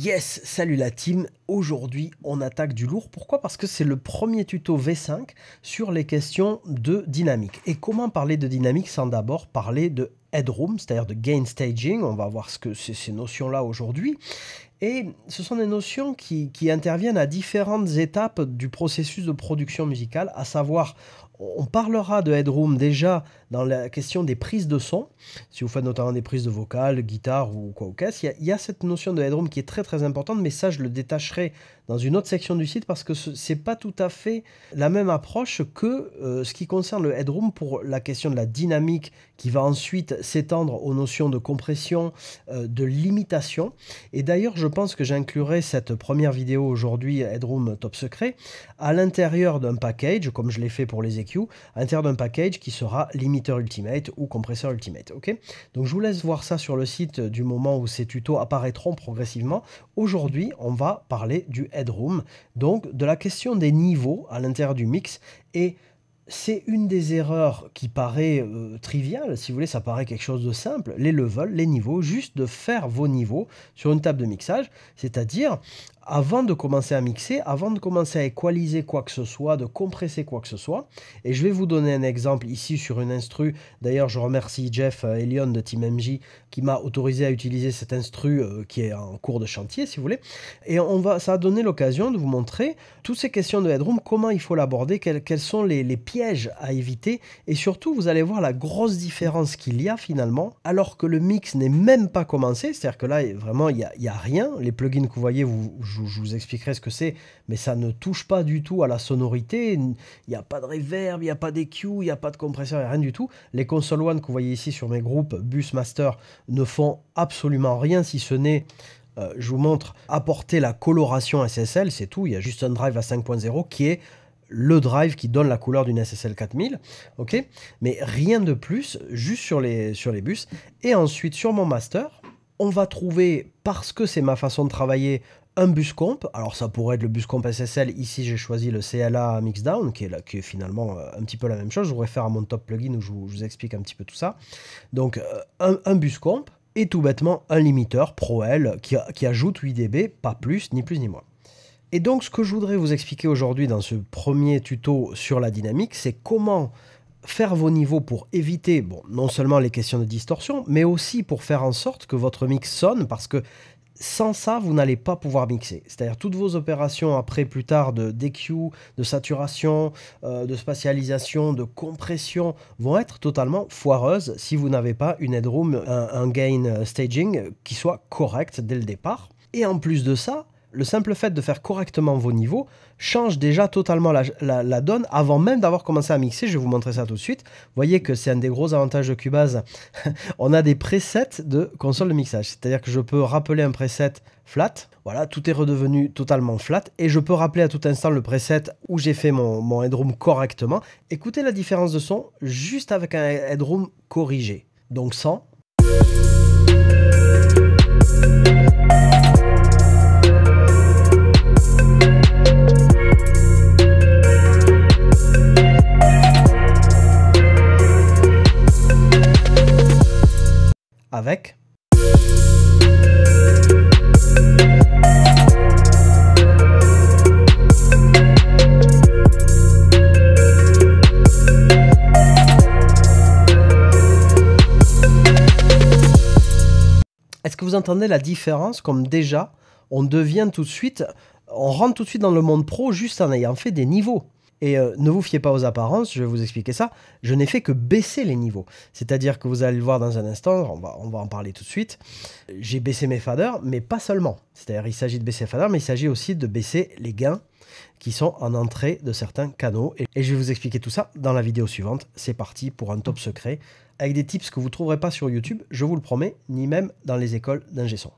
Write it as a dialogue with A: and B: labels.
A: Yes, salut la team. Aujourd'hui, on attaque du lourd. Pourquoi Parce que c'est le premier tuto V5 sur les questions de dynamique. Et comment parler de dynamique sans d'abord parler de headroom, c'est-à-dire de gain staging. On va voir ce que c'est ces notions-là aujourd'hui. Et ce sont des notions qui, interviennent à différentes étapes du processus de production musicale, à savoir, on parlera de headroom déjà dans la question des prises de son. Si vous faites notamment des prises de vocales, guitare ou quoi ou caisse, il y a cette notion de headroom qui est très très importante, mais ça je le détacherai dans une autre section du site parce que ce n'est pas tout à fait la même approche que euh, ce qui concerne le headroom pour la question de la dynamique qui va ensuite s'étendre aux notions de compression, euh, de limitation. Et d'ailleurs, je pense que j'inclurai cette première vidéo aujourd'hui, headroom top secret, à l'intérieur d'un package, comme je l'ai fait pour les EQ, à l'intérieur d'un package qui sera limiteur ultimate ou compresseur ultimate. Ok Donc je vous laisse voir ça sur le site du moment où ces tutos apparaîtront progressivement. Aujourd'hui, on va parler du headroom donc de la question des niveaux à l'intérieur du mix et c'est une des erreurs qui paraît euh, triviale, si vous voulez, ça paraît quelque chose de simple, les levels, les niveaux, juste de faire vos niveaux sur une table de mixage, c'est-à-dire avant de commencer à mixer, avant de commencer à équaliser quoi que ce soit, de compresser quoi que ce soit. Et je vais vous donner un exemple ici sur une instru. D'ailleurs, je remercie Jeff euh, Elion de Team MJ qui m'a autorisé à utiliser cette instru euh, qui est en cours de chantier, si vous voulez. Et on va, ça a donné l'occasion de vous montrer toutes ces questions de headroom, comment il faut l'aborder, quels, sont les, pièges à éviter. Et surtout, vous allez voir la grosse différence qu'il y a finalement, alors que le mix n'est même pas commencé. C'est-à-dire que là, vraiment, il n'y a, rien. Les plugins que vous voyez, vous je, vous expliquerai ce que c'est, mais ça ne touche pas du tout à la sonorité. Il n'y a pas de reverb, il n'y a pas d'EQ, il n'y a pas de compresseur, rien du tout. Les consoles One que vous voyez ici sur mes groupes Bus Master ne font absolument rien si ce n'est euh, je vous montre apporter la coloration SSL, c'est tout. Il y a juste un drive à 5.0 qui est le drive qui donne la couleur d'une SSL 4000, ok Mais rien de plus, juste sur les, sur les bus. Et ensuite, sur mon master, on va trouver, parce que c'est ma façon de travailler, un bus comp. Alors ça pourrait être le bus comp SSL. Ici j'ai choisi le CLA Mixdown qui est, finalement euh, un petit peu la même chose. Je vous faire à mon top plugin où je vous, explique un petit peu tout ça. Donc euh, un, bus comp et tout bêtement un limiteur ProL qui, qui ajoute 8 dB, pas plus, ni plus ni moins. Et donc ce que je voudrais vous expliquer aujourd'hui dans ce premier tuto sur la dynamique, c'est comment faire vos niveaux pour éviter bon, non seulement les questions de distorsion, mais aussi pour faire en sorte que votre mix sonne, parce que sans ça, vous n'allez pas pouvoir mixer. C'est-à-dire toutes vos opérations après, plus tard, de DQ, de saturation, euh, de spatialisation, de compression, vont être totalement foireuses si vous n'avez pas une headroom, un gain euh, staging qui soit correct dès le départ. Et en plus de ça, le simple fait de faire correctement vos niveaux change déjà totalement la, donne avant même d'avoir commencé à mixer. Je vais vous montrer ça tout de suite. Vous voyez que c'est un des gros avantages de Cubase. On a des presets de console de mixage. C'est-à-dire que je peux rappeler un preset flat. Voilà, tout est redevenu totalement flat. Et je peux rappeler à tout instant le preset où j'ai fait mon, mon headroom correctement. Écoutez la différence de son juste avec un headroom corrigé. Donc sans... avec. Est-ce que vous entendez la différence comme déjà on devient tout de suite, on rentre tout de suite dans le monde pro juste en ayant fait des niveaux et euh, ne vous fiez pas aux apparences, je vais vous expliquer ça. Je n'ai fait que baisser les niveaux. C'est-à-dire que vous allez le voir dans un instant, on va, on va en parler tout de suite. J'ai baissé mes faders, mais pas seulement. C'est-à-dire il s'agit de baisser les faders, mais il s'agit aussi de baisser les gains qui sont en entrée de certains canaux. Et, et je vais vous expliquer tout ça dans la vidéo suivante. C'est parti pour un top secret avec des tips que vous ne trouverez pas sur YouTube, je vous le promets, ni même dans les écoles d'ingé son.